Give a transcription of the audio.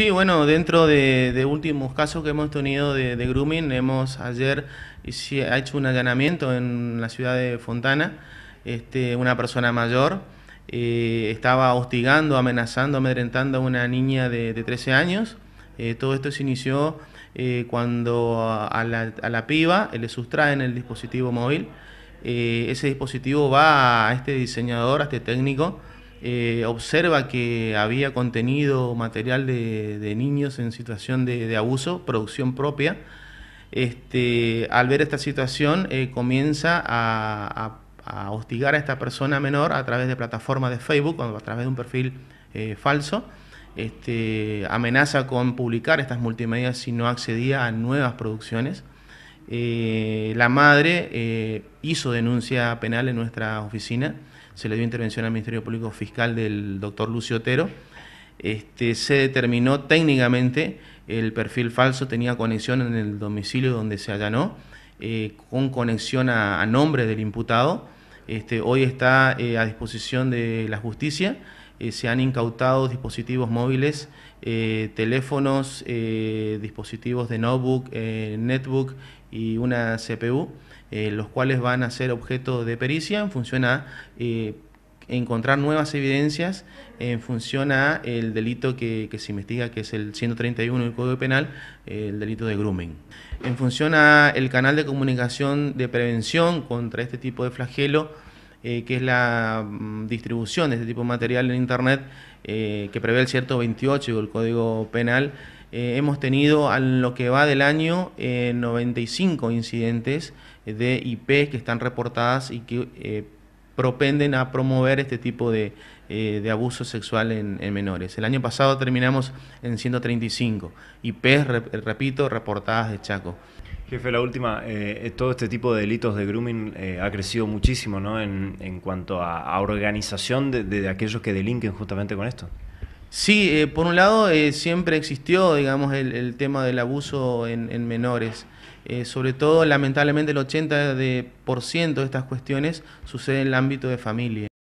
Sí, bueno, dentro de, últimos casos que hemos tenido de, grooming, hemos ayer hecho un allanamiento en la ciudad de Fontana, este, una persona mayor. Eh, estaba hostigando, amenazando, amedrentando a una niña de, 13 años. Eh, todo esto se inició eh, cuando a la, a la piba le sustraen el dispositivo móvil. ese dispositivo va a este diseñador, a este técnico, eh, observa que había contenido material de, niños en situación de, abuso, producción propia. Este, al ver esta situación, eh, comienza a, hostigar a esta persona menor a través de plataformas de Facebook a través de un perfil eh, falso. Este, amenaza con publicar estas multimedias si no accedía a nuevas producciones. Eh, la madre eh, hizo denuncia penal en nuestra oficina, se le dio intervención al Ministerio Público Fiscal del doctor Lucio Otero. Este, se determinó técnicamente el perfil falso tenía conexión en el domicilio donde se allanó, eh, con conexión a, nombre del imputado. Este, hoy está a disposición de la justicia. Eh, se han incautado dispositivos móviles, eh, teléfonos, eh, dispositivos de notebook, netbook y una CPU, los cuales van a ser objeto de pericia en función a encontrar nuevas evidencias en función a el delito que, que, se investiga, que es el 131 del Código Penal, el delito de grooming. En función a el canal de comunicación de prevención contra este tipo de flagelo, eh, que es la mm, distribución de este tipo de material en Internet, eh, que prevé el cierto 28 del Código Penal, eh, hemos tenido a lo que va del año 95 incidentes de IP que están reportadas y que propenden a promover este tipo de, abuso sexual en, en, menores. El año pasado terminamos en 135 IPs, repito, reportadas de Chaco. Jefe, la última, eh, eh, todo este tipo de delitos de grooming eh, ha crecido muchísimo ¿no? en, cuanto a, organización de, aquellos que delinquen justamente con esto. Sí, por un lado siempre existió, digamos, el, tema del abuso en, menores. sobre todo, lamentablemente, el 80% de, de estas cuestiones sucede en el ámbito de familia.